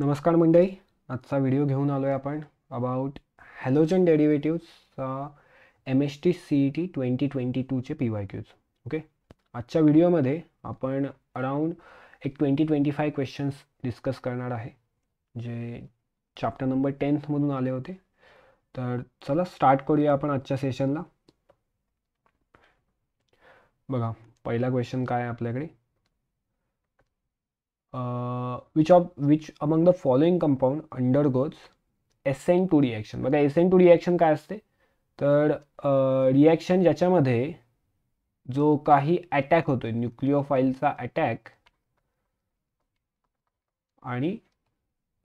नमस्कार मंडळी आजचा व्हिडिओ घेऊन आलो आहे आपण अबाउट हॅलोजन डेरिवेटिव्सचा M S T C E T twenty twenty टूचे पी वाय क्यूज ओके आजच्या व्हिडिओमध्ये आपण अराऊंड एक twenty twenty five questions discuss करणार आहे जे चॅप्टर नंबर टेन्थमधून आले होते तर चला स्टार्ट करूया आपण आजच्या सेशनला बघा पहिला क्वेश्चन काय आहे आपल्याकडे which of which among the following compound undergoes S N two reaction बघा एस एन टू रिॲक्शन काय असते तर रिॲक्शन uh, ज्याच्यामध्ये जो काही अटॅक होतो आहे न्यूक्लिओफाईलचा अटॅक आणि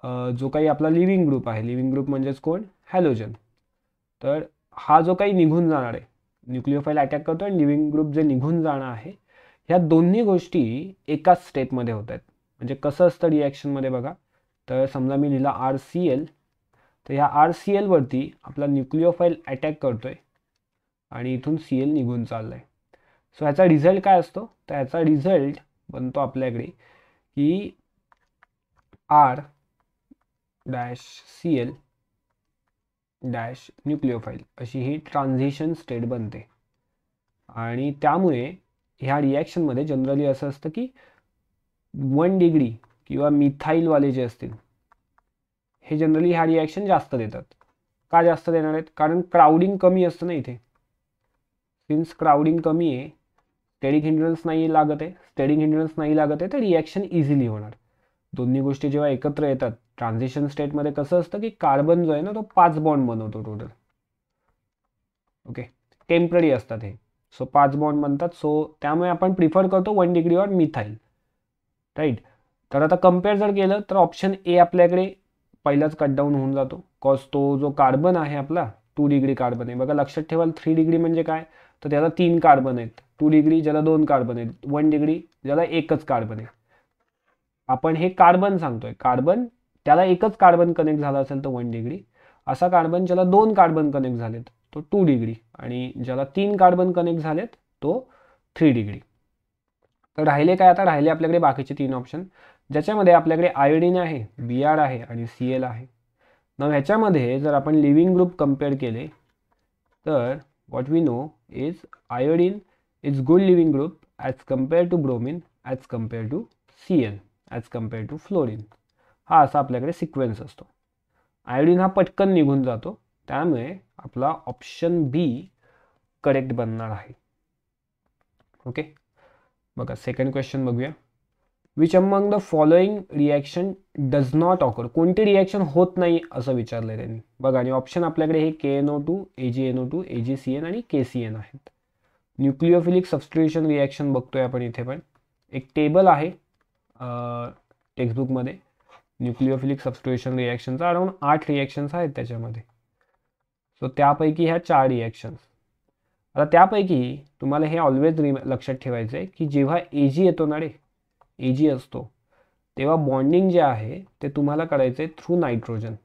uh, जो काही आपला लिव्हिंग ग्रुप आहे लिव्हिंग ग्रुप म्हणजेच कोण हॅलोजन तर हा जो काही निघून जाणार आहे न्यूक्लिओफाईल अटॅक करतो आणि लिव्हिंग ग्रुप जे निघून जाणार आहे ह्या दोन्ही गोष्टी एकाच स्टेपमध्ये होत आहेत म्हणजे कसं असतं रिॲक्शनमध्ये बघा तर समजा मी लिहिला आर सी एल तर ह्या आर सी एलवरती आपला न्यूक्लिओफाईल अटॅक करतो आहे आणि इथून सी एल निघून चाललं आहे सो ह्याचा रिझल्ट काय असतो तर ह्याचा रिझल्ट बनतो आपल्याकडे की R dash C L dash nucleophile अशी ही ट्रान्झिशन स्टेट बनते आणि त्यामुळे ह्या रिॲक्शनमध्ये जनरली असं असतं की वन डिग्री किंवा मिथाईलवाले जे असतील हे जनरली ह्या रिॲक्शन जास्त देतात का जास्त देणार आहेत कारण क्राऊडिंग कमी असतं ना इथे सिन्स क्राऊडिंग कमी आहे स्टेडिंग हिंड्रन्स नाही लागत आहे स्टेडिंग हिंड्रन्स नाही लागत आहे तर रिॲक्शन इझिली होणार दोन्ही गोष्टी जेव्हा एकत्र येतात ट्रान्झिशन स्टेटमध्ये कसं असतं की कार्बन जो आहे ना तो पाच बॉन्ड बनवतो टोटल ओके टेम्पररी असतात हे सो पाच बॉन्ड बनतात सो त्यामुळे आपण प्रिफर करतो one degree or methyl right तर आता कम्पेअर जर केलं तर ऑप्शन ए आपल्याकडे पहिलाच कटडाऊन होऊन जातो कॉज तो जो कार्बन आहे आपला टू डिग्री कार्बन आहे बघा लक्षात ठेवाल थ्री डिग्री म्हणजे काय तर त्याला तीन कार्बन आहेत टू डिग्री ज्याला दोन कार्बन आहेत वन डिग्री ज्याला एकच कार्बन आहे आपण हे कार्बन सांगतोय कार्बन त्याला एकच कार्बन कनेक्ट झाला असेल तर वन डिग्री असा कार्बन ज्याला दोन कार्बन कनेक्ट झालेत तो टू डिग्री आणि ज्याला तीन कार्बन कनेक्ट झालेत तो थ्री डिग्री तर राहिले काय आता राहिले आपल्याकडे बाकीचे तीन ऑप्शन ज्याच्यामध्ये आपल्याकडे आयोडीन आहे बी आर आहे आणि सी एल आहे मग ह्याच्यामध्ये जर आपण लिव्हिंग ग्रुप कम्पेअर केले तर what we know is iodine is good leaving group as compare to bromine as compare to C L as compare to fluorine हा असा आपल्याकडे सिक्वेन्स असतो आयोडीन हा पटकन निघून जातो त्यामुळे आपला ऑप्शन बी करेक्ट बनणार आहे ओके बघा सेकंड क्वेश्चन बघूया which among the following reaction does not occur कोणती रिॲक्शन होत नाही असं विचारलं त्यांनी बघा आणि ऑप्शन आपल्याकडे हे K N O two A G N O two A G C N आणि के सी एन आहेत न्यूक्लिओफिलिक सबस्टिट्युशन रिॲक्शन बघतोय आपण इथे पण एक टेबल आहे टेक्स्टबुकमध्ये न्यूक्लिओफिलिक सबस्टिट्युशन रिॲक्शनचा अराउंड आठ रिॲक्शन्स आहेत त्याच्यामध्ये सो त्यापैकी ह्या चार रिॲक्शन्स आता त्यापैकी तुम्हाला हे ऑलवेज रि लक्षात ठेवायचं आहे की जेव्हा ए जी येतो ना रे ए जी असतो तेव्हा बॉन्डिंग जे आहे ते तुम्हाला करायचं आहे थ्रू नायट्रोजन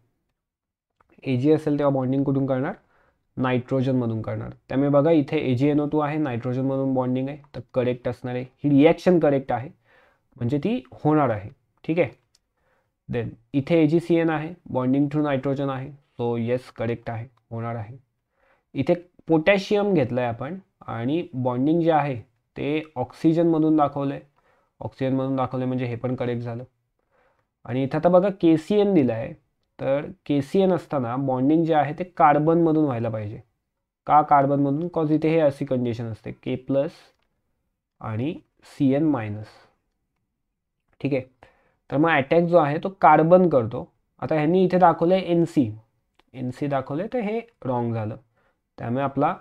ए जी असेल तेव्हा बॉन्डिंग कुठून करणार नायट्रोजनमधून करणार त्यामुळे बघा इथे A G N O to आहे नायट्रोजनमधून बॉन्डिंग आहे तर करेक्ट असणार आहे ही रिॲक्शन करेक्ट आहे म्हणजे ती होणार आहे ठीक आहे देन इथे ए जी सी एन आहे बॉन्डिंग थ्रू नायट्रोजन आहे सो येस करेक्ट आहे होणार आहे इथे पोटॅशियम घेतलं आहे आपण आणि बॉन्डिंग जे आहे ते ऑक्सिजनमधून दाखवलं आहे ऑक्सिजनमधून दाखवलं आहे म्हणजे हे पण करेक्ट झालं आणि इथं आता बघा के सी एन दिलं आहे तर के सी एन असताना बॉन्डिंग जे आहे ते कार्बनमधून व्हायला पाहिजे का कार्बनमधून कॉज इथे हे अशी कंडिशन असते के प्लस आणि सी एन मायनस ठीक आहे तर मग अटॅक जो आहे तो कार्बन करतो आता ह्यांनी इथे दाखवलं आहे एन सी एन सी दाखवले तर हे रॉंग झालं त्यामुळे आपला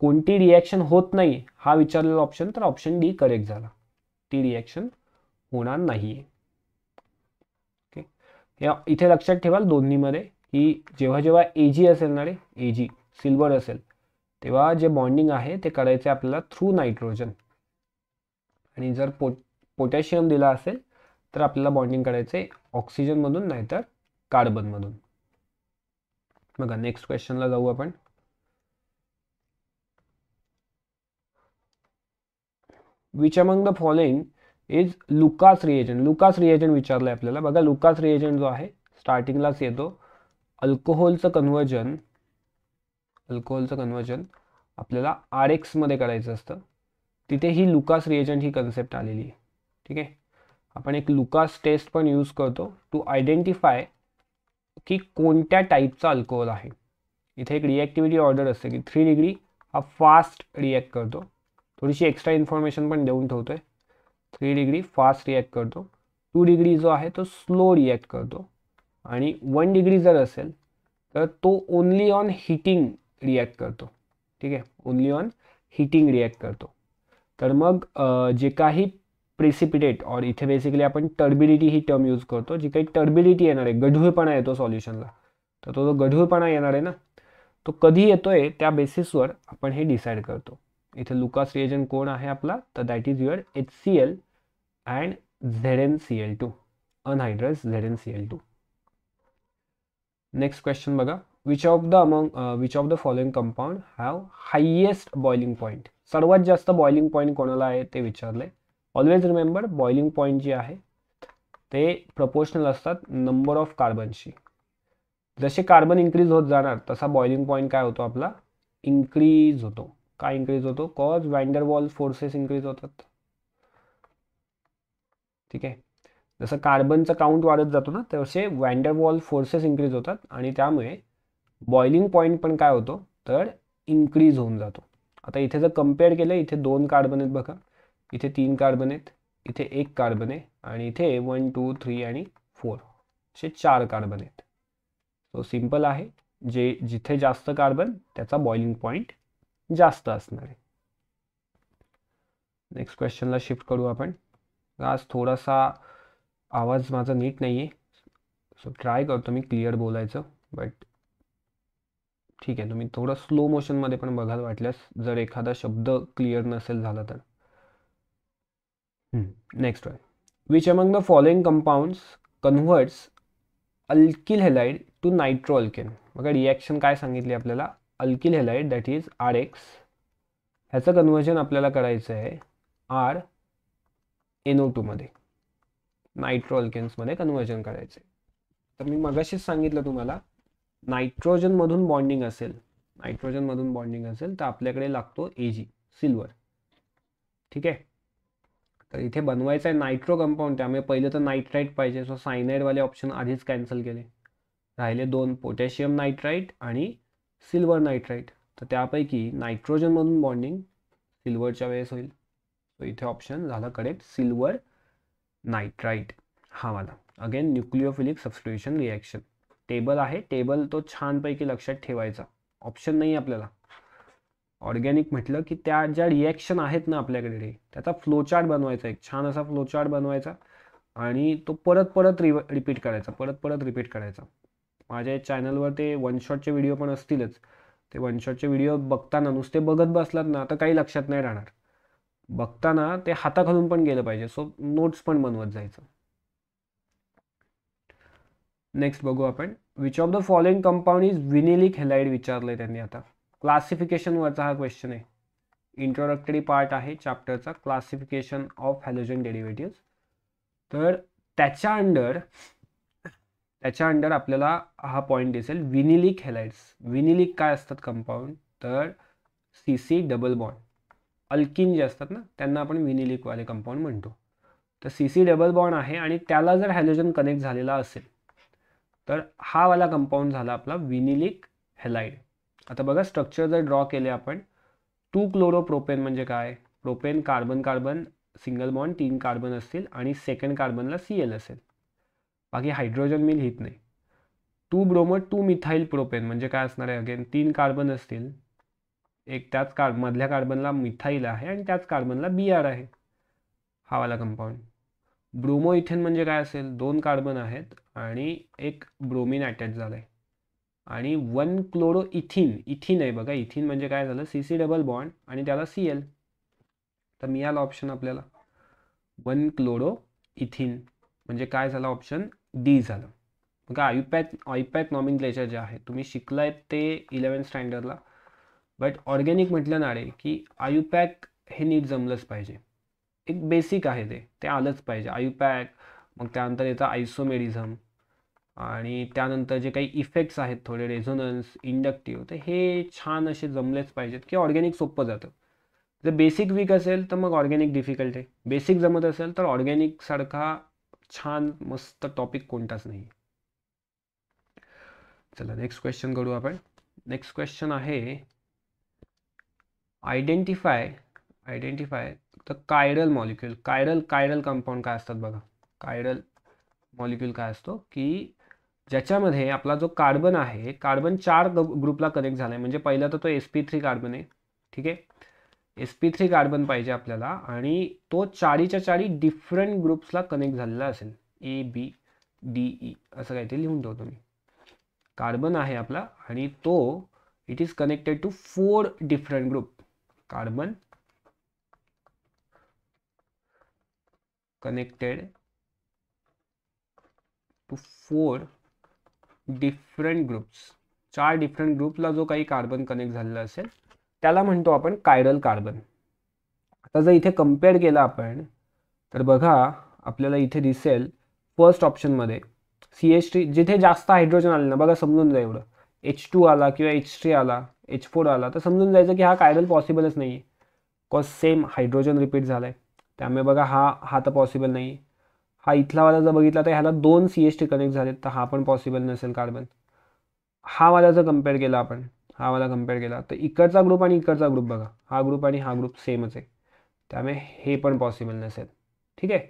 कोणती रिॲक्शन होत नाही हा विचारलेला ऑप्शन तर ऑप्शन डी करेक्ट झाला ती रिॲक्शन होणार नाही ओके या इथे लक्षात ठेवाल दोन्हीमध्ये की जेव्हा जेव्हा एजी असेल ना रे एजी सिल्वर असेल तेव्हा जे बॉन्डिंग आहे ते करायचे आपल्याला थ्रू नायट्रोजन आणि जर पो पोटॅशियम दिला असेल तर आपल्याला बॉन्डिंग करायचे ऑक्सिजनमधून नाहीतर कार्बनमधून बघा नेक्स्ट क्वेश्चनला जाऊ आपण which among the following is Lucas reagent Lucas reagent विचारलाय आहे आपल्याला बघा लुकास रिएजंट जो आहे स्टार्टिंगलाच येतो अल्कोहोलचं कन्वर्जन अल्कोहोलचं कन्वर्जन आपल्याला आर एक्समध्ये करायचं असतं तिथे ही लुकास रिएजंट ही कन्सेप्ट आलेली आहे ठीक आहे आपण एक लुकास टेस्ट पण यूज करतो टू आयडेंटिफाय की कोणत्या टाईपचा अल्कोहोल आहे इथे एक रिॲक्टिव्हिटी ऑर्डर असते की थ्री डिग्री हा फास्ट रिॲक्ट करतो थोडीशी एक्स्ट्रा इन्फॉर्मेशन पण देऊन ठेवतो आहे थ्री डिग्री फास्ट रिॲक्ट करतो टू डिग्री जो आहे तो स्लो रिॲक्ट करतो आणि वन डिग्री जर असेल तर तो ओन्ली ऑन हिटिंग रिॲक्ट करतो ठीक आहे ओन्ली ऑन हिटिंग रिॲक्ट करतो तर मग जे काही प्रेसिपिटेट और इथे बेसिकली आपण टर्बिडिटी ही टर्म यूज करतो जी काही टर्बिडिटी येणार आहे गढूळपणा येतो सॉल्युशनला तर तो जो गढूळपणा येणार आहे ना तो कधी येतोय त्या बेसिसवर आपण हे डिसाईड करतो इथे लुकास रिएजन कोण आहे आपला तर that is your H C L and Z N C L two anhydrous Z N C L two next question बघा which of the among which of the following compound have highest boiling point सर्वात जास्त boiling point कोणाला आहे ते विचारले always remember boiling point जे आहे ते प्रपोर्शनल असतात नंबर ऑफ कार्बनशी जसे कार्बन इन्क्रीज होत जाणार तसा बॉइलिंग पॉईंट काय होतो आपला इन्क्रीज होतो काय इन्क्रीज होतो कॉज वॉल फोर्सेस इन्क्रीज होतात ठीक आहे जसं कार्बनचं काउंट वाढत जातो ना तसे वॉल फोर्सेस इन्क्रीज होतात आणि त्यामुळे बॉइलिंग पॉईंट पण काय होतो तर इन्क्रीज होऊन जातो आता इथे जर कम्पेअर केलं इथे दोन कार्बन आहेत बघा इथे तीन कार्बन आहेत इथे एक कार्बन आहे आणि इथे वन टू थ्री आणि फोर असे चार कार्बन आहेत सो सिम्पल आहे जे जिथे जास्त कार्बन त्याचा बॉइलिंग पॉईंट जास्त असणार आहे नेक्स्ट क्वेश्चनला शिफ्ट करू आपण आज थोडासा आवाज माझा नीट नाही आहे सो ट्राय करतो मी क्लिअर बोलायचं बट ठीक आहे तुम्ही थोडं स्लो मोशनमध्ये पण बघाल वाटल्यास जर एखादा शब्द क्लिअर नसेल झाला तर next one which among the following compounds converts alkyl halide to nitro alkane बघा रिॲक्शन काय सांगितली आपल्याला alkyl halide that is R X ह्याचं कन्वर्जन आपल्याला करायचं आहे आर एन ओ टूमध्ये नायट्रो अल्केन्समध्ये कन्वर्जन करायचं तर मी मगाशीच सांगितलं तुम्हाला नायट्रोजनमधून बॉन्डिंग असेल नायट्रोजनमधून बॉन्डिंग असेल तर आपल्याकडे लागतो ए जी सिल्वर ठीक आहे तर इथे बनवायचं आहे नायट्रो कंपाऊंड त्यामुळे पहिलं तर नायट्राईट पाहिजे सो सायनाईडवाले ऑप्शन आधीच कॅन्सल केले राहिले दोन पोटॅशियम नायट्राईट आणि सिल्वर नायट्राईट तर त्यापैकी नायट्रोजनमधून बॉन्डिंग सिल्वरच्या वेळेस होईल सो इथे ऑप्शन झालं करेक्ट सिल्वर नायट्राईट हा वाला again nucleophilic substitution reaction table आहे टेबल तो छानपैकी लक्षात ठेवायचा ऑप्शन नाही आपल्याला ऑर्गॅनिक म्हटलं की त्या ज्या रिॲक्शन आहेत ना आपल्याकडे त्याचा फ्लोचार्ट बनवायचा एक छान असा फ्लोचार्ट बनवायचा आणि तो परत परत रिव रिपीट करायचा परत परत रिपीट करायचा माझ्या चॅनलवर ते वन शॉटचे व्हिडिओ पण असतीलच ते वन शॉटचे व्हिडिओ बघताना नुसते बघत बसलात ना तर काही लक्षात नाही राहणार बघताना ते हाताखालून पण गेलं पाहिजे सो नोट्स पण बनवत जायचं नेक्स्ट बघू आपण which of the following compound is vinylic halide विचारलंय त्यांनी आता क्लासिफिकेशनवरचा हा क्वेश्चन आहे इंट्रोडक्टरी पार्ट आहे चॅप्टरचा क्लासिफिकेशन ऑफ हॅलोजन डेरिव्हेटिव्ह तर त्याच्या अंडर त्याच्या अंडर आपल्याला हा पॉईंट दिसेल विनिलिक हेलाइट्स विनिलिक काय असतात कंपाऊंड तर C C double bond alkene जे असतात ना त्यांना आपण विनिलिकवाले कंपाऊंड म्हणतो तर सी सी डबल बॉन्ड आहे आणि त्याला जर हॅलोजन कनेक्ट झालेला असेल तर हा वाला कंपाऊंड झाला आपला विनिलिक हेलाइड आता बघा स्ट्रक्चर जर ड्रॉ केले आपण टू क्लोरो प्रोपेन म्हणजे काय propane carbon carbon single bond तीन कार्बन असतील आणि सेकंड कार्बनला सी एल असेल बाकी हायड्रोजन मिल नाही two bromo two methyl propane म्हणजे काय असणार आहे अगेन तीन कार्बन असतील एक त्याच कार्ब मधल्या कार्बनला मिथाईल आहे आणि त्याच कार्बनला बी आर आहे वाला कंपाऊंड ब्रोमो इथेन म्हणजे काय असेल दोन कार्बन आहेत आणि एक ब्रोमिन अटॅच झालं आहे आणि वन क्लोरो इथिन इथिन आहे बघा इथिन म्हणजे काय झालं सी सी डबल बॉन्ड आणि त्याला सी एल तर मिळाल ऑप्शन आपल्याला वन क्लोरो इथिन म्हणजे काय झाला ऑप्शन डी झालं बघा आयुपॅथ नॉमिन क्लेचर जे आहे तुम्ही शिकलाय ते इलेवन स्टँडर्डला बट ऑर्गॅनिक म्हटलं रे की आयुपॅक हे नीट जमलंच पाहिजे एक बेसिक आहे ते ते आलंच पाहिजे आयुपॅक मग त्यानंतर येतं आयसोमेडिझम आणि त्यानंतर जे काही इफेक्ट्स आहेत थोडे रेझोनन्स इंडक्टिव्ह तर हे छान असे जमलेच पाहिजेत की ऑर्गॅनिक सोपं जातं जर बेसिक वीक असेल तर मग ऑर्गॅनिक डिफिकल्ट आहे बेसिक जमत असेल तर ऑर्गॅनिकसारखा छान मस्त टॉपिक कोणताच नाही चला नेक्स्ट क्वेश्चन करू आपण नेक्स्ट क्वेश्चन आहे आयडेंटिफाय आयडेंटिफाय तर chiral molecule chiral chiral compound काय असतात बघा कायरल मॉलिक्युल काय असतो की ज्याच्यामध्ये आपला जो कार्बन आहे कार्बन चार ग्रुपला कनेक्ट झाला आहे म्हणजे पहिला तर तो एस पी थ्री कार्बन आहे ठीक आहे एस पी थ्री कार्बन पाहिजे आपल्याला आणि तो चारीच्या चारी डिफरंट ग्रुप्सला कनेक्ट झालेला असेल ए बी डी ई असं काहीतरी लिहून ठेवतो मी कार्बन आहे आपला आणि तो it is connected to four different group carbon connected to four different groups चार डिफरंट ग्रुपला जो काही कार्बन कनेक्ट झालेला असेल त्याला म्हणतो आपण कायडल कार्बन आता जर इथे कम्पेअर केला आपण तर बघा आपल्याला इथे दिसेल फर्स्ट ऑप्शनमध्ये सी एच टी जिथे जास्त हायड्रोजन आले ना बघा समजून जाईल एवढं एच टू आला किंवा एच थ्री आला एच फोर आला तर समजून जायचं की हा कायडल पॉसिबलच नाही आहे कॉज सेम हायड्रोजन रिपीट झाला आहे त्यामुळे बघा हा हा तर पॉसिबल नाही हा इथलावाला जर बघितला तर ह्याला दोन सी एच टी कनेक्ट झालेत तर हा पण पॉसिबल नसेल कार्बन हा वाला जर कम्पेअर केला आपण हा वाला कम्पेअर केला तर इकडचा ग्रुप आणि इकडचा ग्रुप बघा हा ग्रुप आणि हा ग्रुप सेमच आहे त्यामुळे हे पण पॉसिबल नसेल ठीक आहे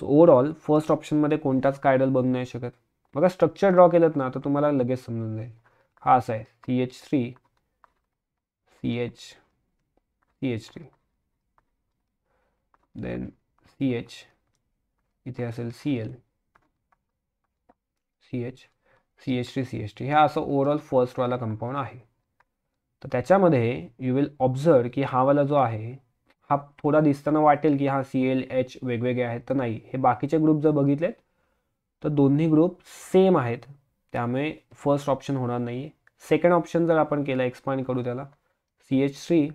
सो ओवरऑल फर्स्ट ऑप्शनमध्ये कोणताच कायडल बनू नाही शकत बघा स्ट्रक्चर ड्रॉ केलं ना तर तुम्हाला लगेच समजून जाईल हा असा आहे C H three C H C H three then C H इथे असेल C L C H C H three C H three हे असं ओवरऑल फर्स्टवाला कंपाऊंड आहे तर त्याच्यामध्ये यू विल ऑब्झर्व की हा वाला जो आहे हा थोडा दिसताना वाटेल की हा सी एल एच वेगवेगळे आहेत तर नाही हे बाकीचे ग्रुप जर बघितलेत तर दोन्ही ग्रुप सेम आहेत त्यामुळे फर्स्ट ऑप्शन होणार नाही सेकंड ऑप्शन जर आपण केला एक्सपांड करू त्याला C H three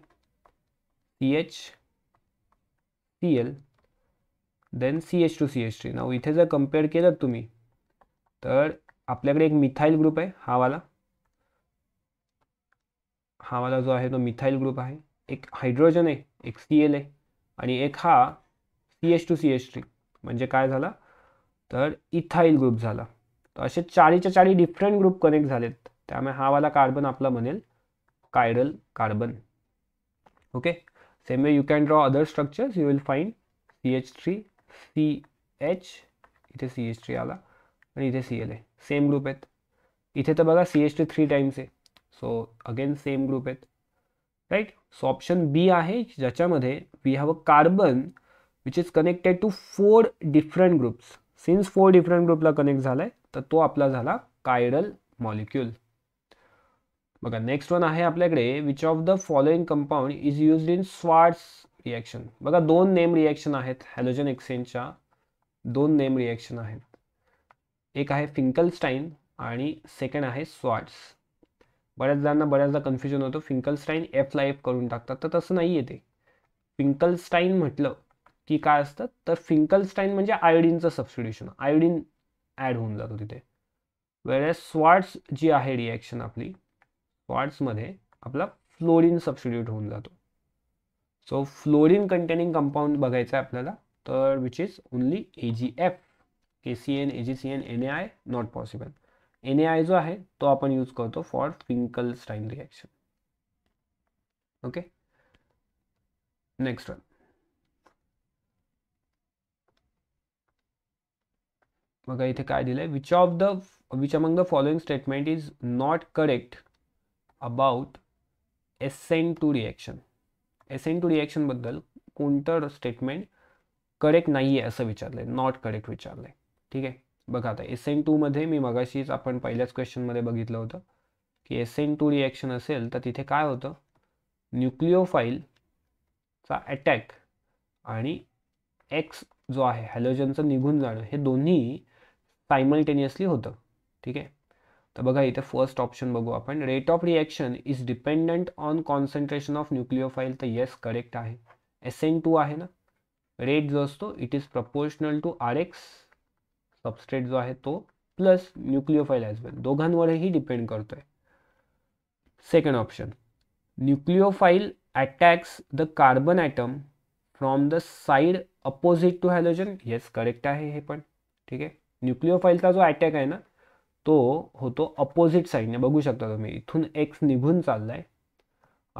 C H C L then C H two C H three ना इथे जर कम्पेअर केलं तुम्ही तर आपल्याकडे एक मिथाईल ग्रुप आहे हा वाला हा वाला जो आहे तो मिथाईल ग्रुप आहे एक हायड्रोजन आहे एक सी एल आहे आणि एक हा C H two C H three म्हणजे काय झाला तर इथाईल ग्रुप झाला तर असे चाळीच्या चाळी डिफरंट ग्रुप कनेक्ट झालेत त्यामुळे हा वाला कार्बन आपला म्हणेल chiral carbon okay same way you can draw other structures you will find C H three C H इथे सी एच थ्री आला आणि इथे सी एल आहे सेम ग्रुप आहेत इथे तर बघा C H three three times आहे सो अगेन सेम ग्रुप आहेत राईट सो ऑप्शन बी आहे ज्याच्यामध्ये we have a carbon which is connected to four different groups since four different ग्रुपला कनेक्ट झाला आहे तर तो आपला झाला कायडल मॉलिक्युल बघा नेक्स्ट वन आहे आपल्याकडे which of the following compound is use in Swarts reaction बघा दोन नेम रिॲक्शन आहेत हॅलोजन एक्सचेंजच्या दोन नेम रिॲक्शन आहेत एक आहे फिंकलस्टाईन आणि सेकंड आहे स्वार्ट्स बऱ्याचदांना बऱ्याचदा कन्फ्युजन होतं फिंकलस्टाईन एफला एफ करून टाकतात तर तसं नाही येते फिंकलस्टाईन म्हटलं की काय असतं तर फिंकलस्टाईन म्हणजे आयोडीनचं सबस्टिट्युशन आयोडीन ॲड होऊन जातो तिथे वेळेस स्वाट्स जी आहे रिॲक्शन आपली स्वाट्समध्ये आपला फ्लोरीन सबस्टिट्यूट होऊन जातो सो फ्लोरीन कंटेनिंग कंपाऊंड बघायचं आहे आपल्याला तर which is only A G F K C N A G C N N A I not possible N जो है तो अपन यूज करते फॉर स्टाइन रिएक्शन ओके नेक्स्ट वन बघा इथे का which of the which among the following statement is not correct about S N two reaction S N two reaction बदल को स्टेटमेंट करेक्ट नहीं है विचार नॉट करेक्ट विचार ठीक है बघा आता एस एन टूमध्ये मी मगाशीच आपण पहिल्याच क्वेश्चनमध्ये बघितलं होतं की एस एन टू रिॲक्शन असेल तर तिथे काय होतं न्यूक्लिओफाईलचा अटॅक आणि एक्स जो आहे हॅलोजनचं निघून जाणं हे दोन्ही सायमल्टेनियसली होतं ठीक आहे तर बघा इथे फर्स्ट ऑप्शन बघू आपण rate of reaction is dependent on concentration of nucleophile तर येस करेक्ट आहे एस एन टू आहे ना रेट जो असतो it is proportional to R X substrate जो आहे तो प्लस न्यूक्लिओफाईल ॲज वेल दोघांवरही डिपेंड करतोय second option nucleophile attacks the carbon atom from the side opposite to halogen yes correct आहे हे पण ठीक आहे न्यूक्लिओफाईलचा जो अटॅक आहे ना तो होतो अपोजिट साईडने बघू शकता तुम्ही इथून एक्स निघून चाललाय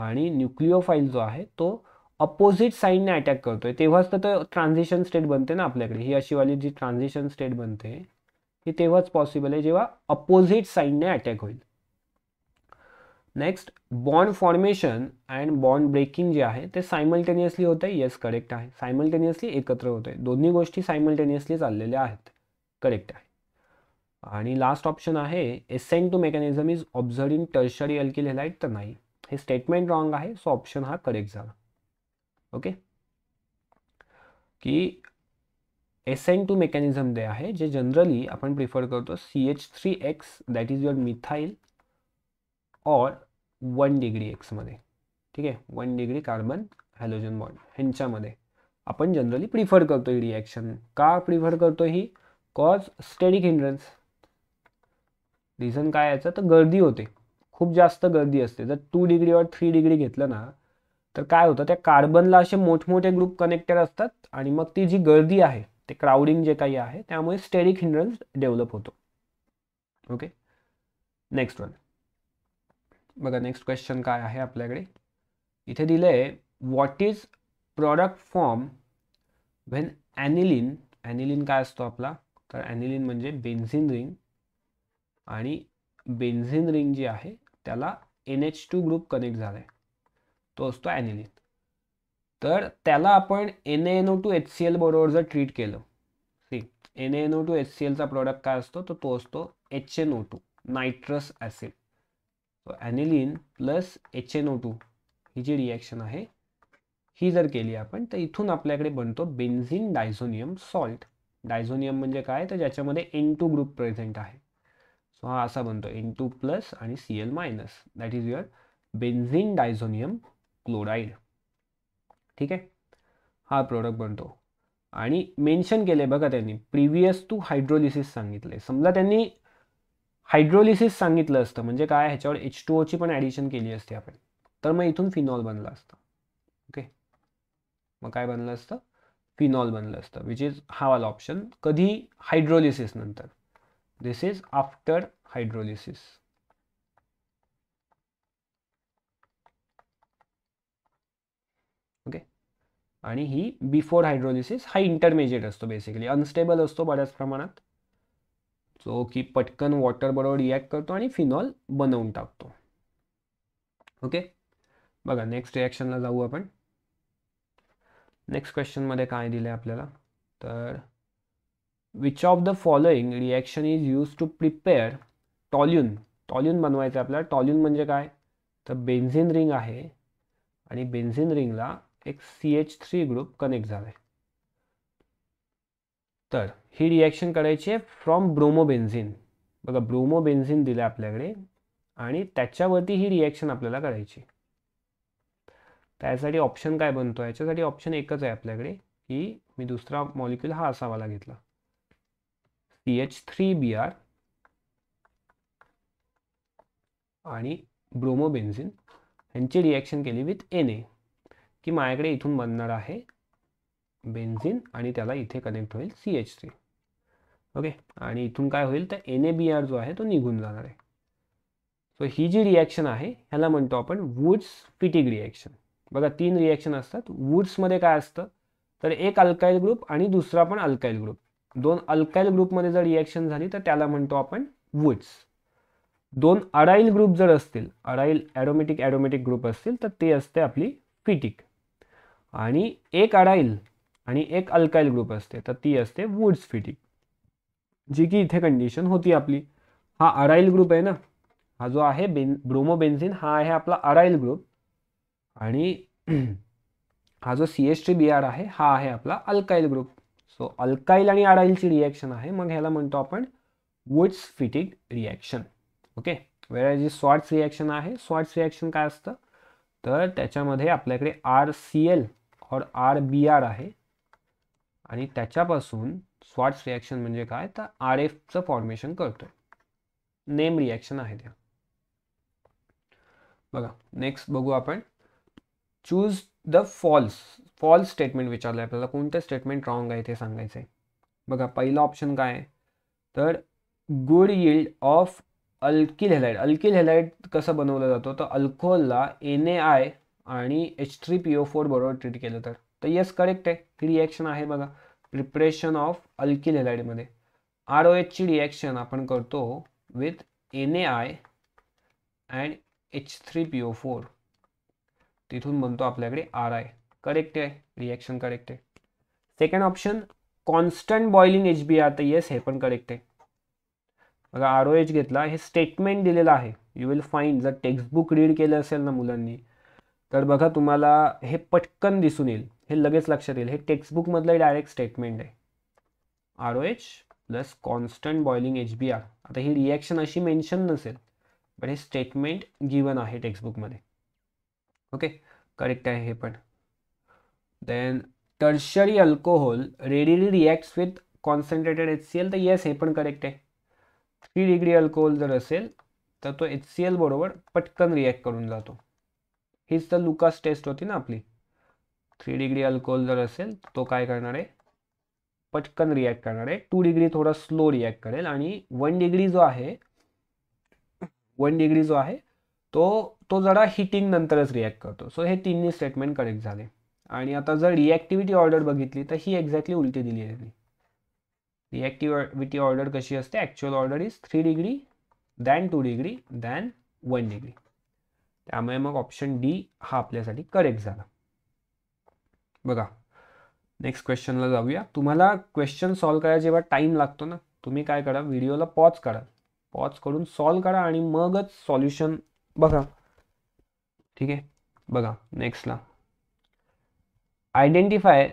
आणि न्यूक्लिओफाईल जो आहे तो अपोजिट साईडने अटॅक करतोय तेव्हाच तर ट्रान्झिशन स्टेट बनते ना आपल्याकडे ही अशी वाली जी ट्रान्झिशन स्टेट बनते ही तेव्हाच पॉसिबल आहे जेव्हा अपोजिट साईडने अटॅक होईल next bond formation and bond breaking जे आहे ते सायमल्टेनियसली होते यस येस करेक्ट आहे सायमल्टेनियसली एकत्र होत आहे दोन्ही गोष्टी सायमल्टेनियसली चाललेल्या आहेत करेक्ट आहे आणि लास्ट ऑप्शन आहे S N two mechanism is observed in tertiary alkyl halide तर नाही हे स्टेटमेंट रॉंग आहे सो ऑप्शन हा करेक्ट झाला ओके की एस एन टू मेकॅनिझम दे आहे जे जनरली आपण प्रिफर करतो C H three X that is your methyl और वन डिग्री एक्समध्ये ठीक आहे one degree carbon halogen bond ह्यांच्यामध्ये आपण जनरली प्रिफर करतो ही रिॲक्शन का प्रिफर करतो ही कॉज स्टेडिक हिंड्रन्स रिझन काय याचं तर गर्दी होते खूप जास्त गर्दी असते जर टू डिग्री और थ्री डिग्री घेतलं ना तर काय होतं त्या कार्बनला असे मोठमोठे ग्रुप कनेक्टेड असतात आणि मग ती जी गर्दी आहे ते क्राऊडिंग जे काही आहे त्यामुळे स्टेरिक हिंड्रन्स डेव्हलप होतो ओके नेक्स्ट वन बघा नेक्स्ट क्वेश्चन काय आहे आपल्याकडे इथे दिलं आहे what is product form when aniline aniline काय असतो आपला तर ॲनिलिन म्हणजे बेन्झिन रिंग आणि बेन्झिन रिंग जी आहे त्याला N H two group connect झाला आहे तो असतो ॲनिलीन तर त्याला आपण N N O two H C L बरोबर जर ट्रीट केलं C N N O two H C एलचा प्रोडक्ट काय असतो तर तो असतो H N O two nitrous acid so aniline plus H N O two ही जी रिॲक्शन आहे ही जर केली आपण तर इथून आपल्याकडे बनतो बेन्झिन डायझोनियम सॉल्ट डायझोनियम म्हणजे काय तर ज्याच्यामध्ये एन टू ग्रुप प्रेझेंट आहे सो हा असा बनतो एन टू प्लस आणि C L minus that is your benzene diazonium chloride ठीक आहे हा प्रोडक्ट बनतो आणि मेन्शन केले बघा त्यांनी प्रिव्हियस टू हायड्रोलिसिस सांगितले समजा त्यांनी हायड्रोलिसिस सांगितलं असतं म्हणजे काय ह्याच्यावर एच टू ओची पण ॲडिशन केली असते आपण तर मग इथून फिनॉल बनलं असतं ओके मग काय बनलं असतं फिनॉल बनलं असतं विच इज हा वाला ऑप्शन कधी हायड्रोलिसिस नंतर दिस इज आफ्टर हायड्रोलिसिस आणि ही बिफोर हायड्रोलिसिस हा इंटरमिजिएट असतो बेसिकली अनस्टेबल असतो बऱ्याच प्रमाणात जो की पटकन वॉटर बरोबर रिॲक्ट करतो आणि फिनॉल बनवून टाकतो ओके बघा नेक्स्ट रिॲक्शनला जाऊ आपण नेक्स्ट क्वेश्चनमध्ये काय दिलं आहे आपल्याला तर which of the following reaction is use to prepare toluene toluene बनवायचं आहे आपल्याला टॉल्युन म्हणजे काय तर बेन्झिन रिंग आहे आणि बेन्झिन रिंगला एक C H three group connect झाला तर ही रिॲक्शन करायची आहे फ्रॉम ब्रोमोबेन्झिन बघा ब्रोमोबेन्झिन दिलं आपल्याकडे आणि त्याच्यावरती ही रिॲक्शन आपल्याला करायची त्यासाठी ऑप्शन काय बनतो याच्यासाठी ऑप्शन एकच आहे आपल्याकडे की मी दुसरा मॉलिक्युल हा असावाला घेतला C H three B R आणि ब्रोमोबेन्झिन यांची रिॲक्शन केली विथ एन ए की माझ्याकडे इथून बनणार आहे बेन्झिन आणि त्याला इथे कनेक्ट होईल सी एच थ्री ओके आणि इथून काय होईल तर एन ए बी आर जो आहे तो निघून जाणार आहे सो ही जी रिॲक्शन आहे ह्याला म्हणतो आपण वूड्स फिटिक रिॲक्शन बघा तीन रिॲक्शन असतात वूड्समध्ये काय असतं तर एक अल्काईल ग्रुप आणि दुसरा पण अल्काईल ग्रुप दोन अल्काईल ग्रुपमध्ये जर रिॲक्शन झाली तर त्याला म्हणतो आपण वूड्स दोन अडाईल ग्रुप जर असतील अडाईल ॲरोमॅटिक ॲरोमॅटिक ग्रुप असतील तर ते असते आपली फिटिक आणि एक अडाईल आणि एक अल्काईल ग्रुप असते तर ती असते वुड्स फिटिंग जी की इथे कंडिशन होती आपली हा अराईल ग्रुप आहे ना हा जो आहे बेन बेन्झिन हा आहे आपला अराईल ग्रुप आणि हा जो C S T B R आहे हा आहे आपला अल्काईल ग्रुप सो अल्काईल आणि अराईलची रिॲक्शन आहे मग ह्याला म्हणतो आपण वुड्स फिटिक रिॲक्शन ओके वेळा जी स्वॉट्स रिॲक्शन आहे स्वॉट्स रिॲक्शन काय असतं तर त्याच्यामध्ये आपल्याकडे आर सी एल और आर बी आर आहे आणि त्याच्यापासून स्वाट्स रिॲक्शन म्हणजे काय तर आर एफचं फॉर्मेशन करतो नेम रिॲक्शन आहे त्या बघा नेक्स्ट बघू आपण choose the false false statement विचारलं आहे आपल्याला कोणते स्टेटमेंट रॉंग आहे ते सांगायचं आहे बघा पहिला ऑप्शन काय आहे तर good yield of alkyl halide alkyl halide कसं बनवलं जातो तर अल्कोहोलला एन ए आय आणि H three P O four बरोबर ट्रीट केलं तर येस करेक्ट आहे ही रिॲक्शन आहे बघा प्रिपरेशन ऑफ अल्किल हेलाईडमध्ये आर ओ एचची रिॲक्शन आपण करतो with N A I and H three P O four तिथून म्हणतो आपल्याकडे आर आय करेक्ट आहे रिॲक्शन करेक्ट आहे second option constant boiling H B R तर येस हे पण करेक्ट आहे बघा आर ओ एच घेतला हे स्टेटमेंट दिलेलं आहे यू विल फाईंड जर टेक्स्टबुक रीड केलं असेल ना मुलांनी तर बघा तुम्हाला हे पटकन दिसून येईल हे लगेच लक्षात येईल हे टेक्स्टबुकमधलं डायरेक्ट स्टेटमेंट आहे R O H plus constant boiling H B R आता ही रिॲक्शन अशी मेन्शन नसेल पण हे स्टेटमेंट गिवन आहे टेक्स्टबुकमध्ये ओके करेक्ट आहे हे पण then tertiary alcohol readily reacts with concentrated H C L तर येस हे पण करेक्ट आहे थ्री डिग्री अल्कोहोल जर असेल तर तो एच सी एल बरोबर पटकन रिॲक्ट करून जातो हीच तर लुकास टेस्ट होती ना आपली थ्री डिग्री अल्कोहोल जर असेल तो काय करणार आहे पटकन रिॲक्ट करणार आहे टू डिग्री थोडा स्लो रिॲक्ट करेल आणि वन डिग्री जो आहे वन डिग्री जो आहे तो तो जरा हिटिंग नंतरच रिॲक्ट करतो सो हे तिन्ही स्टेटमेंट करेक्ट झाले आणि आता जर रिॲक्टिव्हिटी ऑर्डर बघितली तर ही एक्झॅक्टली उलटी दिली आहे रिॲक्टिव्हिटी ऑर्डर कशी असते actual order is three degree than two degree than one degree त्यामुळे मग ऑप्शन डी हा आपल्यासाठी करेक्ट झाला बघा नेक्स्ट क्वेश्चनला जाऊया तुम्हाला क्वेश्चन सॉल्व करायला जेव्हा टाईम लागतो ना तुम्ही काय करा व्हिडिओला पॉज करा पॉज करून सॉल्व्ह करा आणि मगच सॉल्युशन बघा ठीक आहे बघा नेक्स्टला identify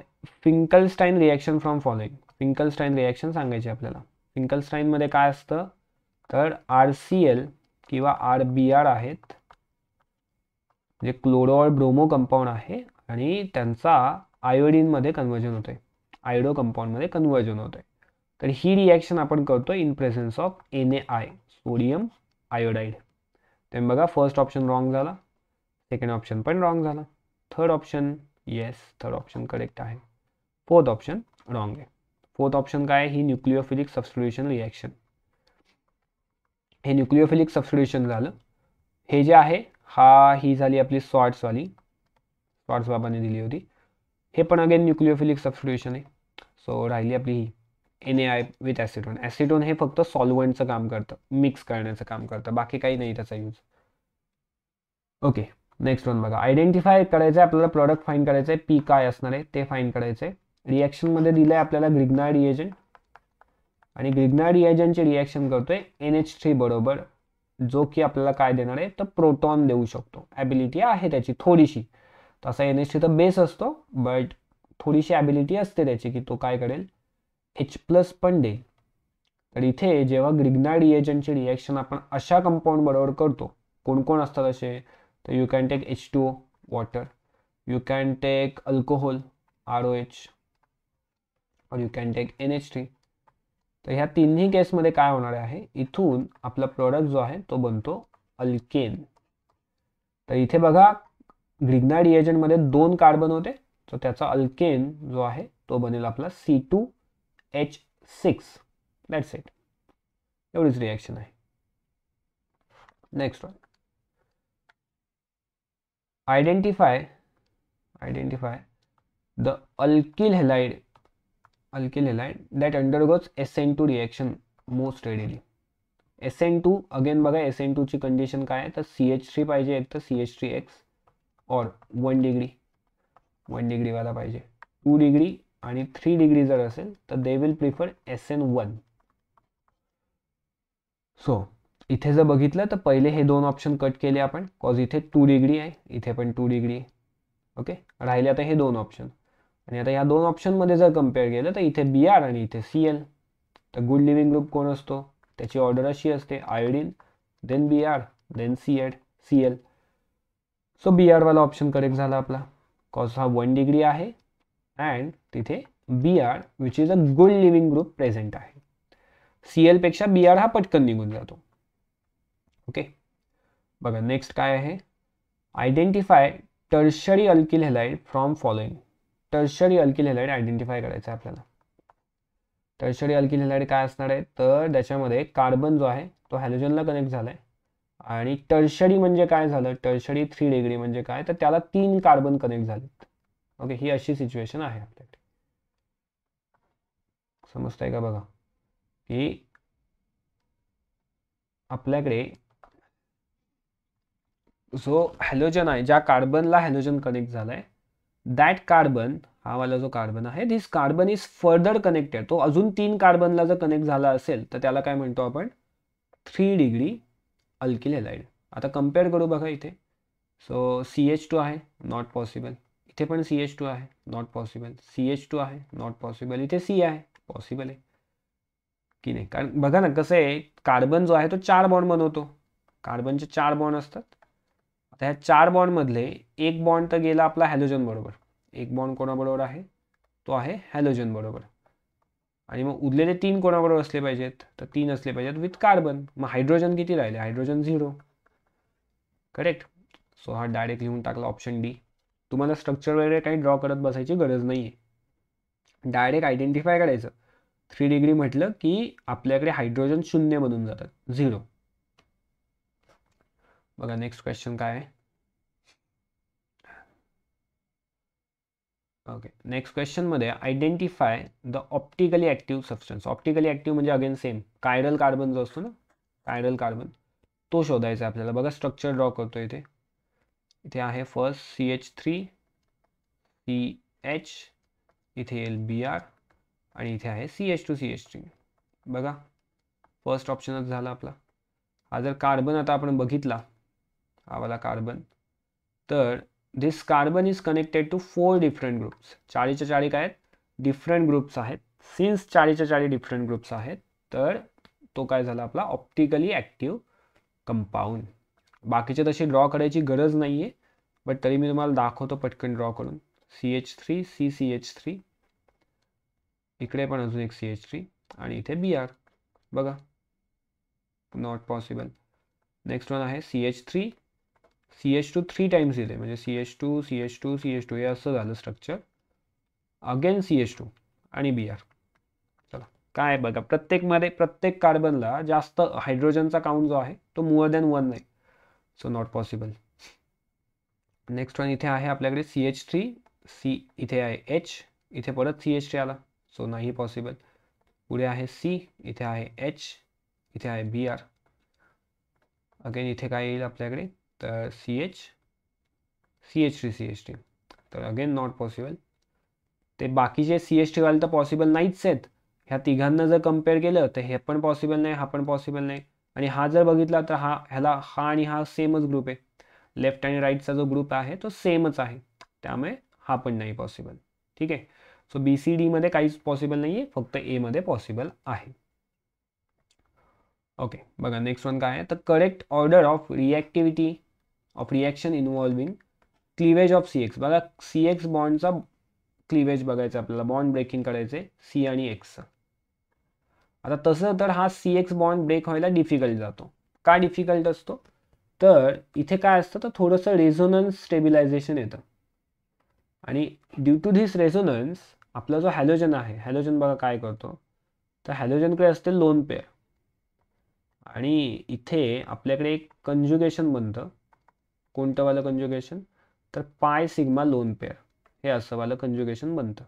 Finkelstein reaction from following Finkelstein reaction सांगायचे आपल्याला फिंकलस्टाईनमध्ये काय असतं तर आर सी एल किंवा आर बी आर आहेत म्हणजे क्लोरोऑल ब्रोमो कंपाऊंड आहे आणि त्यांचा आयोडीनमध्ये कन्वर्जन होते आहे आयोडो कंपाऊंडमध्ये कन्वर्जन होतं आहे तर ही रिॲक्शन आपण करतो in presence of N I sodium iodide ते बघा फर्स्ट ऑप्शन रॉंग झाला सेकंड ऑप्शन पण रॉंग झाला third option yes third option correct आहे फोर्थ ऑप्शन रॉंग आहे फोर्थ ऑप्शन काय आहे ही न्यूक्लिओफिलिक सबस्टिट्युशन रिॲक्शन हे न्यूक्लिओफिलिक सबस्टिट्युशन झालं हे जे आहे हा ही झाली आपली सॉर्ट्सवाली सॉर्ट्स बाबाने दिली होती हे पण अगेन न्यूक्लिओफिलिक सबस्टिट्युशन आहे सो राहिली आपली ही N A I with acetone acetone हे फक्त सॉल्वंटचं काम करतं मिक्स करण्याचं काम करतं बाकी काही नाही त्याचा यूज ओके नेक्स्ट वन बघा आयडेंटिफाय करायचं आहे आपल्याला प्रॉडक्ट फाईन करायचं आहे पी काय असणार आहे ते फाईन करायचं आहे रिॲक्शनमध्ये दिलं आहे आपल्याला ग्रिग्ना रिएजंट आणि ग्रिग्ना रिएजंटचे रिॲक्शन करतोय एन एच थ्री बरोबर जो की आपल्याला काय देणार आहे तर प्रोटॉन देऊ शकतो ॲबिलिटी आहे त्याची थोडीशी तसा एन एच तर बेस असतो बट थोडीशी ॲबिलिटी असते त्याची की तो काय करेल एच प्लस पण देईल तर इथे जेव्हा ग्रिग्ना रिएजंटची रिॲक्शन आपण अशा कंपाऊंड बरोबर करतो कोण कोण असतात असे तर you can take H two water you can take alcohol R O H और you can take N H three तर ह्या तिन्ही केसमध्ये काय होणार आहे इथून आपला प्रोडक्ट जो आहे तो बनतो अल्केन तर इथे बघा ग्रिग्नाड एजंटमध्ये दोन कार्बन होते तर त्याचा अल्केन जो आहे तो बनेल आपला C two H six that's it एवढीच रिॲक्शन आहे next one identify identify the alkyl halide अल्केलेला आहे that undergoes S N two reaction most readily S N two again बघा एस एन टूची कंडिशन काय आहे तर सी एच थ्री पाहिजे एक तर सी एच थ्री एक्स और वन डिग्री वन डिग्रीवाला पाहिजे टू डिग्री आणि थ्री डिग्री जर असेल तर they will prefer S N one so इथे जर बघितलं तर पहिले हे दोन ऑप्शन कट केले आपण कॉज इथे टू डिग्री आहे इथे पण टू डिग्री आहे ओके राहिले आता हे दोन ऑप्शन आणि आता या दोन ऑप्शनमध्ये जर कम्पेअर केलं तर इथे बी आर आणि इथे सी एल तर गुड लिव्हिंग ग्रुप कोण असतो त्याची ऑर्डर अशी असते iodine then B R then C and C L so B आरवाला ऑप्शन करेक्ट झाला आपला कॉज हा वन डिग्री आहे अँड तिथे B R which is a good leaving group present आहे सी एलपेक्षा बी आर हा पटकन निघून जातो ओके बघा नेक्स्ट काय आहे identify tertiary alkyl halide from following tertiary alkyl halide identify करायचं आहे आपल्याला टर्शरी अल्किल हेलाइड काय असणार आहे तर त्याच्यामध्ये कार्बन जो आहे तो हॅलोजनला कनेक्ट झाला आणि टर्शरी म्हणजे काय झालं टर्शरी थ्री डिग्री म्हणजे काय तर त्याला तीन कार्बन कनेक्ट झालेत ओके ही अशी सिच्युएशन आहे आपल्याकडे समजतंय का बघा की आपल्याकडे जो हॅलोजन आहे ज्या कार्बनला हॅलोजन कनेक्ट झालाय दॅट कार्बन हा वाला जो कार्बन आहे this carbon is further connected तो अजून तीन कार्बनला जर कनेक्ट झाला असेल तर त्याला काय म्हणतो आपण थ्री डिग्री अल्किल हेलाइड आता कम्पेअर करू बघा इथे सो सी एच टू आहे नॉट पॉसिबल इथे पण सी एच टू आहे not possible C H two आहे नॉट पॉसिबल इथे सी आहे पॉसिबल आहे की नाही कारण बघा ना कसं आहे कार्बन जो आहे तो चार बॉन्ड बनवतो कार्बनचे चार बॉन्ड असतात आता ह्या चार बॉन्डमधले एक बॉन्ड तर गेला आपला हॅलोजन बरोबर एक बॉन्ड कोणाबरोबर आहे तो आहे हॅलोजन बरोबर आणि मग उरलेले तीन कोणाबरोबर असले पाहिजेत तर तीन असले पाहिजेत विथ कार्बन मग हायड्रोजन किती राहिले हायड्रोजन झिरो करेक्ट सो हा डायरेक्ट लिहून टाकला ऑप्शन डी तुम्हाला स्ट्रक्चर वगैरे काही ड्रॉ करत बसायची गरज नाही आहे डायरेक्ट आयडेंटिफाय करायचं थ्री डिग्री म्हटलं की आपल्याकडे हायड्रोजन शून्य जातात झिरो बघा नेक्स्ट क्वेश्चन काय आहे ओके नेक्स्ट क्वेश्चनमध्ये identify the optically active substance optically active म्हणजे अगेन सेम कायरल कार्बन जो असतो ना कायरल कार्बन तो शोधायचा आहे आपल्याला बघा स्ट्रक्चर ड्रॉ करतो इथे इथे आहे first C H three C H इथे एल बी आर आणि इथे आहे C H two C H three बघा फर्स्ट ऑप्शनच झाला आपला हा जर कार्बन आता आपण बघितला हा वाला कार्बन तर this carbon is connected to four different groups चाळीच्या चाळी काय आहेत डिफरंट ग्रुप्स आहेत सिन्स चाळीच्या चाळी डिफरंट ग्रुप्स आहेत तर तो काय झाला आपला ऑप्टिकली ॲक्टिव्ह कंपाऊंड बाकीचे तशी ड्रॉ करायची गरज नाही आहे बट तरी मी तुम्हाला दाखवतो पटकन ड्रॉ करून C H three C C H three इकडे पण अजून एक सी एच थ्री आणि इथे बी आर बघा नॉट पॉसिबल नेक्स्ट वन आहे C H three C H two three times येते म्हणजे C H two C H two C H two हे असं झालं structure again C H two आणि बी आर चला काय बघा प्रत्येकमध्ये प्रत्येक कार्बनला जास्त हायड्रोजनचा काउंट जो आहे तो मोर दॅन वन नाही so not possible next one इथे आहे आपल्याकडे सी एच थ्री सी इथे आहे एच इथे परत सी एच थ्री आला सो नाही पॉसिबल पुढे आहे सी इथे आहे एच इथे आहे बी आर अगेन इथे काय येईल आपल्याकडे ch ch एच ch3 तर अगेन नॉट पॉसिबल ते बाकीचे सी एच टीवाले तर पॉसिबल नाहीच आहेत ह्या तिघांना जर कम्पेअर केलं तर हे पण पॉसिबल नाही हा पण पॉसिबल नाही आणि हा जर बघितला तर हा ह्याला हा आणि हा सेमच ग्रुप आहे लेफ्ट आणि राईटचा जो ग्रुप आहे तो सेमच आहे त्यामुळे हा पण नाही पॉसिबल ठीक आहे सो बी सी डीमध्ये काहीच पॉसिबल नाही आहे फक्त एमध्ये पॉसिबल आहे ओके बघा नेक्स्ट वन काय आहे तर correct order of reactivity of reaction involving cleavage of C X बघा सी एक्स बॉन्डचा क्लिवेज बघायचा आपल्याला बॉन्ड ब्रेकिंग करायचे सी आणि एक्सचा आता तसं तर हा सी एक्स बॉन्ड ब्रेक व्हायला डिफिकल्ट जातो का डिफिकल्ट असतो तर इथे काय असतं तर थोडंसं रेझोनन्स स्टेबिलायझेशन येतं आणि ड्यू टू धिस रेझोनन्स आपला जो हॅलोजन आहे हॅलोजन बघा काय करतो तर हॅलोजनकडे असते लोन पेअर आणि इथे आपल्याकडे एक कंज्युगेशन बनतं कोणतंवालं कंजुगेशन तर पाय सिग्मा लोन पेअर हे असं वालं कंजुगेशन बनतं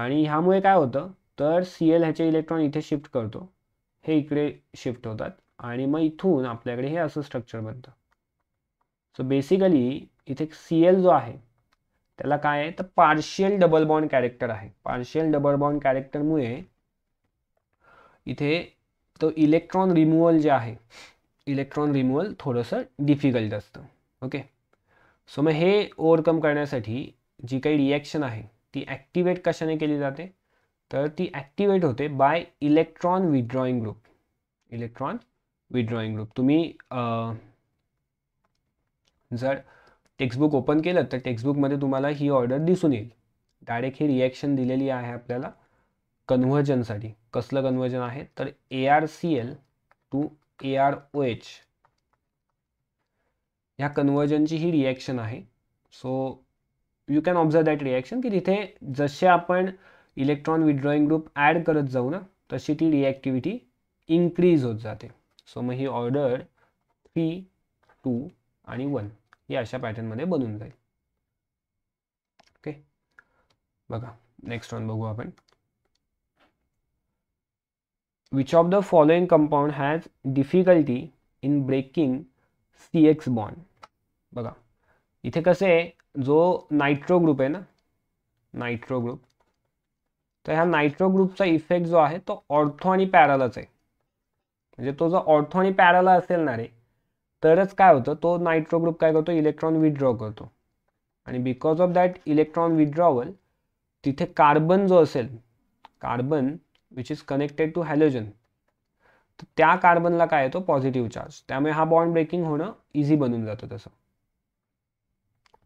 आणि ह्यामुळे काय होतं तर सी एल ह्याचे इलेक्ट्रॉन इथे शिफ्ट करतो हे इकडे शिफ्ट होतात आणि मग इथून आपल्याकडे हे असं स्ट्रक्चर बनतं सो बेसिकली इथे सी एल जो आहे त्याला काय आहे तर पार्शियल डबल बॉन्ड कॅरेक्टर आहे पार्शियल डबल बॉन्ड कॅरेक्टरमुळे इथे तो इलेक्ट्रॉन रिमूव्हल जे आहे इलेक्ट्रॉन रिमूव्हल थोडंसं डिफिकल्ट असतं ओके सो मग हे ओवरकम करण्यासाठी जी काही रिॲक्शन आहे ती ॲक्टिवेट कशाने केली जाते तर ती ॲक्टिवेट होते by electron withdrawing group electron withdrawing group तुम्ही जर टेक्स्टबुक ओपन केलं तर टेक्स्टबुकमध्ये तुम्हाला ही ऑर्डर दिसून येईल डायरेक्ट ही रिॲक्शन दिलेली आहे आपल्याला कन्व्हर्जनसाठी कसलं कन्व्हर्जन आहे तर A R C L to A R O H ह्या कन्वर्जनची ही रिॲक्शन आहे so you can observe that reaction की तिथे जसे आपण इलेक्ट्रॉन विड्रॉईंग ग्रुप ॲड करत जाऊ ना तशी ती रिॲक्टिव्हिटी इन्क्रीज होत जाते सो मग ही ऑर्डर थ्री टू आणि वन ही अशा पॅटर्नमध्ये बनून जाईल ओके बघा नेक्स्ट वन बघू आपण which of the following compound has difficulty in breaking C X bond बघा इथे कसे आहे जो नायट्रो ग्रुप आहे ना नायट्रो ग्रुप तर ह्या नायट्रो ग्रुपचा इफेक्ट जो आहे तो ऑर्थो आणि पॅरालाच आहे म्हणजे तो जो ऑर्थो आणि पॅराला असेल ना रे तरच काय होतं तो नायट्रो ग्रुप काय करतो इलेक्ट्रॉन विथड्रॉ करतो आणि because of that electron withdrawal तिथे कार्बन जो असेल carbon which is connected to halogen तर त्या कार्बनला काय येतो पॉझिटिव्ह चार्ज त्यामुळे हा बॉन्ड ब्रेकिंग होणं इझी बनून जातं तसं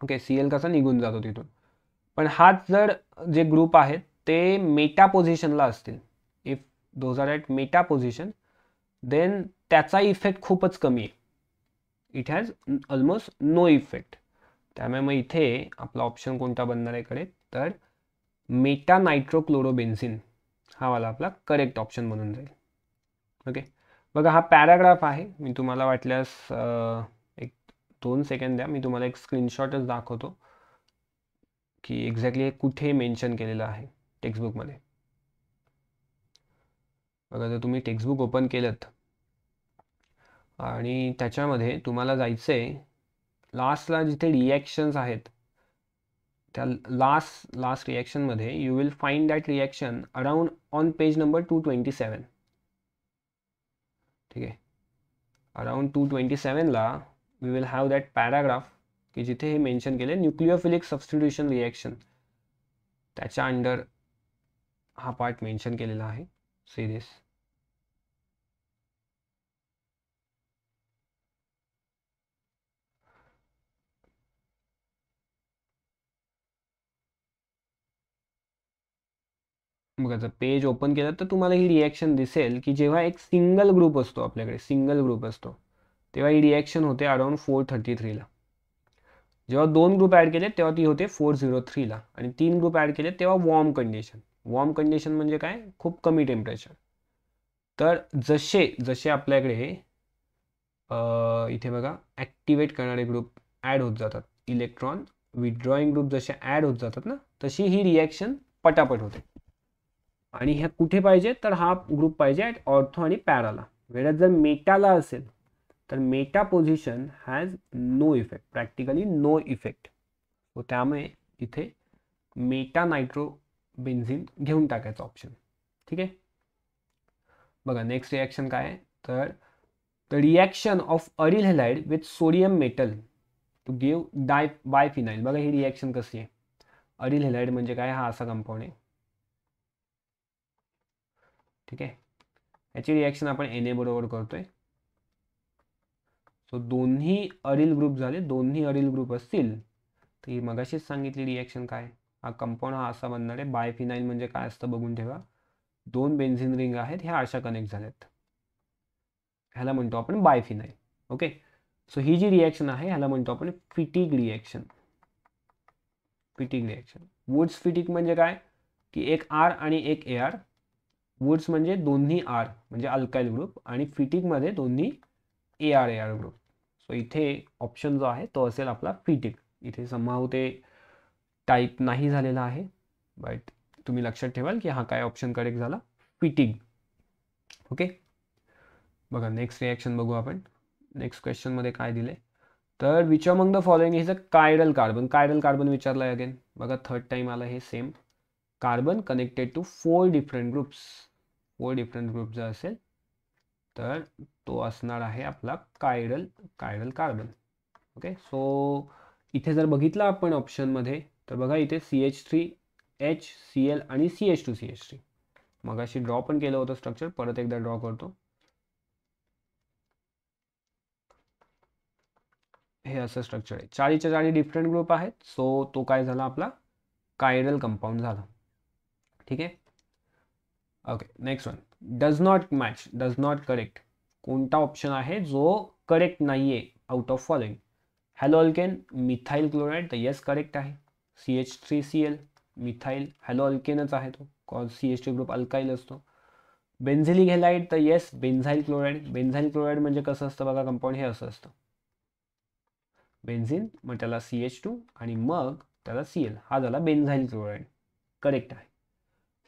ओके सी एल कसा निघून जातो तिथून पण हाच जर जे ग्रुप आहेत ते मेटा पोझिशनला असतील if those are at meta position then त्याचा इफेक्ट खूपच कमी आहे it has almost no effect त्यामुळे मग इथे आपला ऑप्शन कोणता बनणार आहे कडे तर मेटा नायट्रोक्लोरोबेन्सिन हा वाला आपला करेक्ट ऑप्शन बनून जाईल ओके बघा हा पॅराग्राफ आहे मी तुम्हाला वाटल्यास दोन सेकंड द्या मी तुम्हाला एक स्क्रीनशॉटच दाखवतो की एक्झॅक्टली हे कुठे मेन्शन केलेलं आहे टेक्स्टबुकमध्ये बघा जर तुम्ही टेक्स्टबुक ओपन केलं आणि त्याच्यामध्ये तुम्हाला जायचं आहे लास्टला जिथे रिॲक्शन्स आहेत त्या लास्ट लास्ट रिॲक्शनमध्ये you will find that reaction around on page number two twenty seven ठीक आहे अराउंड टू ट्वेंटी सेवनला we will have that paragraph की जिथे हे मेन्शन केले न्यूक्लिओफिलिक सबस्टिट्युशन रिॲक्शन त्याच्या अंडर हा पार्ट मेन्शन केलेला आहे सिरीस बघा जर पेज ओपन केलं तर तुम्हाला ही रिॲक्शन दिसेल की जेव्हा एक सिंगल ग्रुप असतो आपल्याकडे सिंगल ग्रुप असतो तेव्हा ही रिॲक्शन होते अराउंड फोर थर्टी थ्रीला जेव्हा दोन ग्रुप ॲड केले तेव्हा ती होते फोर झिरो थ्रीला आणि तीन ग्रुप ॲड केले तेव्हा वॉर्म कंडिशन वॉर्म कंडिशन म्हणजे काय खूप कमी टेम्परेचर तर जसे जसे आपल्याकडे इथे बघा ॲक्टिवेट करणारे ग्रुप ॲड होत जातात इलेक्ट्रॉन विथड्रॉईंग ग्रुप जसे ॲड होत जातात ना तशी ही रिॲक्शन पटापट होते आणि ह्या कुठे पाहिजे तर हा ग्रुप पाहिजे ॲट ऑर्थो आणि पॅराला वेळात जर मेटाला असेल तर meta position has no effect practically no effect so त्यामुळे इथे मेटा नायट्रो बेन्झिन घेऊन टाकायचं ऑप्शन ठीक आहे बघा नेक्स्ट रिॲक्शन काय आहे तर the reaction of aryl halide with sodium metal to give di biphenyl बघा ही रिॲक्शन कशी आहे अरिल हेलाइड म्हणजे काय हा असा कंपाऊंड आहे ठीक आहे याची रिॲक्शन आपण ए बरोबर करतोय सो दोन्ही अरिल ग्रुप झाले दोन्ही अरिल ग्रुप असतील तर ही मगाशीच सांगितली रिॲक्शन काय हा कंपाउंड हा असा बनणार आहे बायफिनाईल म्हणजे काय असतं बघून ठेवा दोन बेन्झिन रिंग आहेत ह्या अशा कनेक्ट झाल्यात ह्याला म्हणतो आपण बायफिनाईल ओके सो ही जी रिॲक्शन आहे ह्याला म्हणतो आपण Fittig reaction Fittig reaction Wurtz Fittig म्हणजे काय की एक आर आणि एक ए आर वुड्स म्हणजे दोन्ही आर म्हणजे अल्काईल ग्रुप आणि फिटिकमध्ये दोन्ही A R A R group so इथे ऑप्शन जो आहे तो असेल आपला फिटिक e इथे समाव ते टाईप नाही झालेला आहे बट तुम्ही लक्षात ठेवाल की हा काय ऑप्शन करेक्ट झाला फिटिंग ओके e बघा नेक्स्ट रिॲक्शन बघू आपण नेक्स्ट क्वेश्चनमध्ये काय दिले तर विचार मग the following is a chiral carbon chiral carbon विचारला अगेन बघा थर्ड टाइम आला हे same carbon connected to four different groups four different group जर असेल तर तो असणार आहे आपला chiral chiral carbon okay so इथे जर बघितलं आपण ऑप्शनमध्ये तर बघा इथे C H three H C L आणि C H two C H three मग अशी ड्रॉ पण केलं होतं स्ट्रक्चर परत एकदा ड्रॉ करतो हे असं स्ट्रक्चर आहे चार चाळी डिफरंट ग्रुप आहेत सो तो काय झाला आपला कायरल कंपाऊंड झाला ठीक आहे okay next one does not match does not correct कोणता ऑप्शन आहे जो करेक्ट नाही आहे out of following halo alkane methyl chloride तर येस करेक्ट आहे C H three C L methyl halo अल्केनच आहे तो cause C H T group alkyl असतो बेन्झिलिक हेलाईट तर yes benzyl chloride benzyl chloride म्हणजे कसं असतं बघा कंपाऊंड हे असं असतं बेन्झिन मग त्याला सी एच टू आणि मग त्याला सी एल हा झाला बेन्झाईल क्लोराईड करेक्ट आहे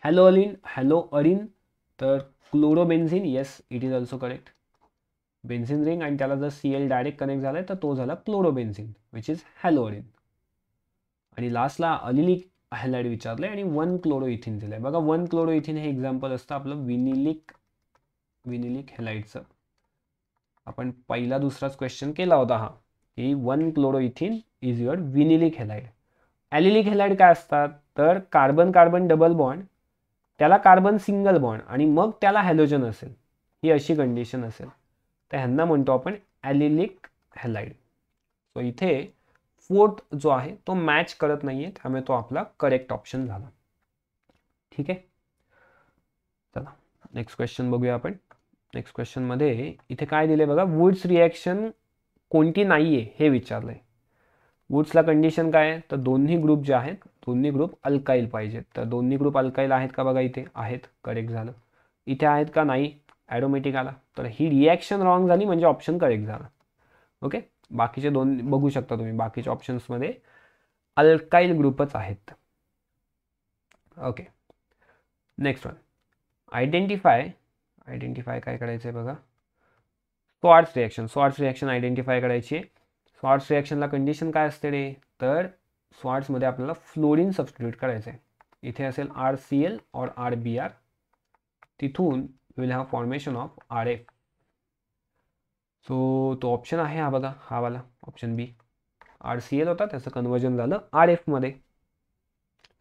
हॅलो अलिन हॅलो अरिन तर chlorobenzene yes it is also correct benzene ring आणि त्याला जर सी एल डायरेक्ट कनेक्ट झालाय तर तो झाला क्लोरोबेन्सिन विच इज हॅलोरिन आणि लास्टला अलिलिक हॅलाइड विचारले आणि वन क्लोरो इथिन बघा वन क्लोरो इथिन हे एक्झाम्पल असतं आपलं विनिलिक विनिलिक हॅलाइडचं आपण पहिला दुसराच क्वेश्चन केला होता हा की one chloro ethene is your vinylic halide allylic halide काय असतात तर कार्बन कार्बन डबल बॉन्ड त्याला कार्बन सिंगल बॉन्ड आणि मग त्याला हॅलोजन असेल ही अशी कंडिशन असेल तर ह्यांना म्हणतो आपण ॲलिलिक हॅलाईड सो इथे फोर्थ जो आहे तो मॅच करत नाही आहे त्यामुळे तो आपला करेक्ट ऑप्शन झाला ठीक आहे चला नेक्स्ट क्वेश्चन बघूया आपण नेक्स्ट क्वेश्चनमध्ये इथे काय दिले बघा वुड्स रिॲक्शन कोणती नाही आहे हे विचारलं आहे वुड्सला कंडिशन काय आहे तर दोन्ही ग्रुप जे आहेत दोन्ही ग्रुप अल्काईल पाहिजेत तर दोन्ही ग्रुप अल्काईल आहेत का बघा इथे आहेत करेक्ट झालं इथे आहेत का नाही ॲडोमॅटिक आला तर ही रिॲक्शन रॉंग झाली म्हणजे ऑप्शन करेक्ट झाला ओके बाकीचे दोन बघू शकता तुम्ही बाकीच्या ऑप्शन्समध्ये अल्काईल ग्रुपच आहेत okay next one identify identify काय करायचं आहे बघा Swarts reaction Swarts reaction identify करायची आहे स्वॉर्ट्स रिॲक्शनला कंडिशन काय असते रे तर स्वॉर्ट्समध्ये आपल्याला फ्लोरिन सबस्टिट्यूट करायचं आहे इथे असेल आर सी एल और आर बी आर तिथून we will have formation of RF. So so, तो ऑप्शन आहे हा बघा हा वाला option B R C L होता त्याचं कन्वर्जन झालं आर एफमध्ये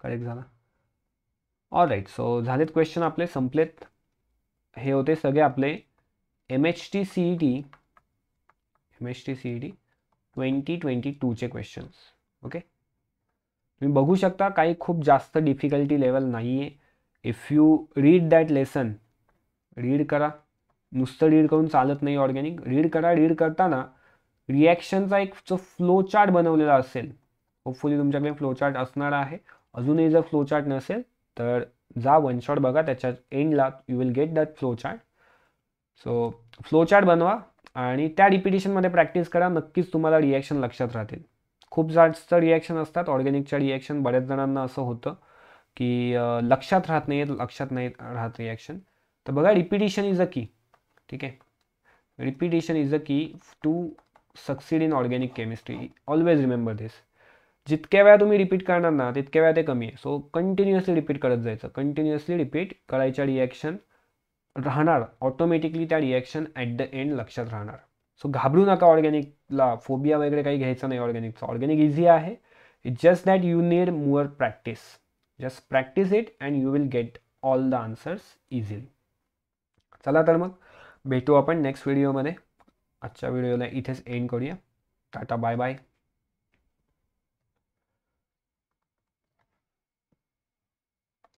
करेक्ट झाला ऑल राईट सो झालेत क्वेश्चन आपले संपलेत हे होते सगळे आपले M H T C E T M H T C E T twenty twenty टूचे क्वेश्चन्स ओके तुम्ही बघू शकता काही खूप जास्त डिफिकल्टी लेवल नाही आहे if you read that lesson read करा नुसतं रीड करून चालत नाही ऑर्गॅनिक रीड करा रीड करताना रिॲक्शनचा एक जो फ्लो चार्ट बनवलेला असेल होपफुली तुमच्याकडे फ्लो चार्ट असणार आहे अजूनही जर फ्लो चार्ट नसेल तर जा वन शॉट बघा त्याच्या एंडला you will get that flow chart so flow chart बनवा आणि त्या रिपिटेशनमध्ये प्रॅक्टिस करा नक्कीच तुम्हाला रिॲक्शन लक्षात राहतील खूप जास्त रिॲक्शन असतात ऑर्गॅनिकच्या रिॲक्शन बऱ्याच जणांना असं होतं की लक्षात राहत नाही लक्षात नाही राहत रिॲक्शन तर बघा रिपिटेशन इज अ की ठीक आहे repetition is a key to succeed in organic chemistry always remember this जितक्या वेळा तुम्ही रिपीट करणार ना तितक्या वेळा ते कमी आहे सो कंटिन्युअसली रिपीट करत जायचं कंटिन्युअसली रिपीट करायच्या रिॲक्शन राहणार ऑटोमॅटिकली त्या रिॲक्शन ॲट द एंड लक्षात राहणार सो घाबरू नका ऑर्गॅनिकला फोबिया वगैरे काही घ्यायचं नाही ऑर्गॅनिकचा ऑर्गॅनिक इझी आहे it's just that you need more practice just practice it and you will get all the answers easily चला तर मग भेटू आपण नेक्स्ट व्हिडिओमध्ये आजच्या व्हिडिओला इथेच एंड करूया टाटा बाय बाय